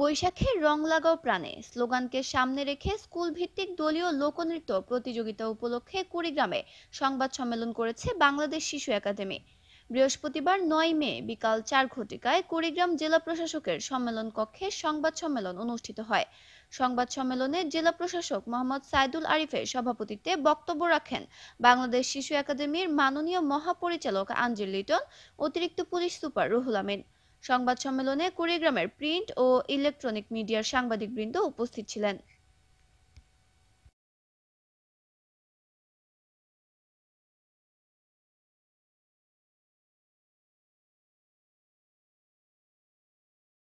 বৈশাখে রং লাগাও প্রাণে স্লোগানকে সামনে রেখে স্কুল ভিত্তিক দলীয় লোকনৃত্য প্রতিযোগিতা উপলক্ষে কুড়িগ্রামে সংবাদ সম্মেলন করেছে বাংলাদেশ শিশু একাডেমি বৃহস্পতিবার নয় মে বিকাল চার ঘটিকায় কুড়িগ্রাম জেলা প্রশাসকের সম্মেলন কক্ষে সংবাদ সম্মেলন অনুষ্ঠিত হয় সংবাদ সম্মেলনে জেলা প্রশাসক মোহাম্মদ সাইদুল আরিফের সভাপতিত্বে বক্তব্য রাখেন বাংলাদেশ শিশু একাডেমির মাননীয় মহাপরিচালক আঞ্জেল লিটন অতিরিক্ত পুলিশ সুপার রুহুল আমিন সংবাদ সম্মেলনে কুড়িগ্রামের প্রিন্ট ও ইলেকট্রনিক মিডিয়ার সাংবাদিকবৃন্দ উপস্থিত ছিলেন